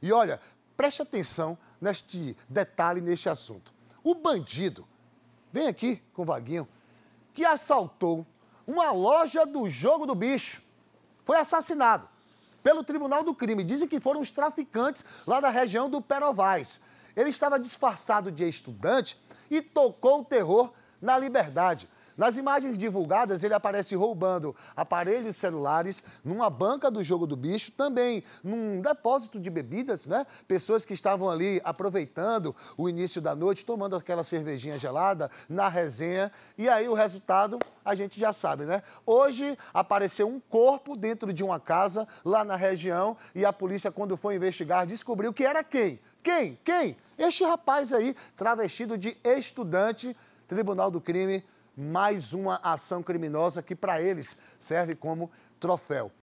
E olha, preste atenção neste detalhe, neste assunto. O bandido, vem aqui com o Vaguinho, que assaltou uma loja do Jogo do Bicho, foi assassinado pelo Tribunal do Crime. Dizem que foram os traficantes lá da região do Perovais. Ele estava disfarçado de estudante e tocou o terror na liberdade. Nas imagens divulgadas, ele aparece roubando aparelhos celulares numa banca do jogo do bicho, também num depósito de bebidas, né? Pessoas que estavam ali aproveitando o início da noite, tomando aquela cervejinha gelada na resenha. E aí o resultado a gente já sabe, né? Hoje apareceu um corpo dentro de uma casa lá na região e a polícia, quando foi investigar, descobriu que era quem? Quem? Quem? Este rapaz aí, travestido de estudante, Tribunal do Crime mais uma ação criminosa que para eles serve como troféu.